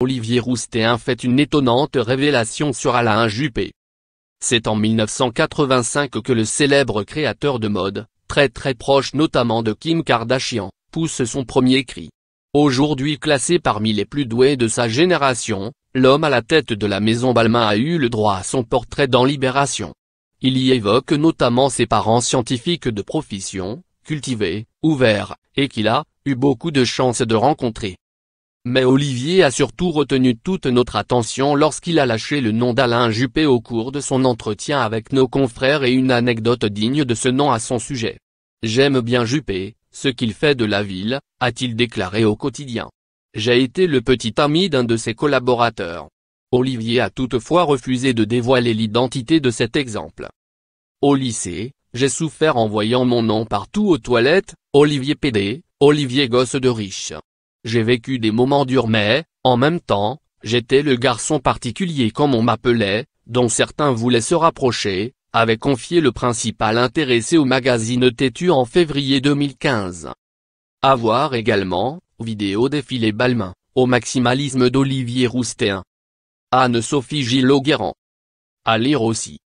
Olivier Roustéen fait une étonnante révélation sur Alain Juppé. C'est en 1985 que le célèbre créateur de mode, très très proche notamment de Kim Kardashian, pousse son premier cri. Aujourd'hui classé parmi les plus doués de sa génération, l'homme à la tête de la maison Balmain a eu le droit à son portrait dans Libération. Il y évoque notamment ses parents scientifiques de profession, cultivés, ouverts, et qu'il a, eu beaucoup de chance de rencontrer. Mais Olivier a surtout retenu toute notre attention lorsqu'il a lâché le nom d'Alain Juppé au cours de son entretien avec nos confrères et une anecdote digne de ce nom à son sujet. J'aime bien Juppé, ce qu'il fait de la ville, a-t-il déclaré au quotidien. J'ai été le petit ami d'un de ses collaborateurs. Olivier a toutefois refusé de dévoiler l'identité de cet exemple. Au lycée, j'ai souffert en voyant mon nom partout aux toilettes, Olivier PD, Olivier gosse de riche. J'ai vécu des moments durs mais, en même temps, j'étais le garçon particulier comme on m'appelait, dont certains voulaient se rapprocher, avait confié le principal intéressé au magazine Têtu en février 2015. A voir également, vidéo défilé Balmain, au maximalisme d'Olivier Roustéen. Anne-Sophie Gillot-Guérin. À lire aussi.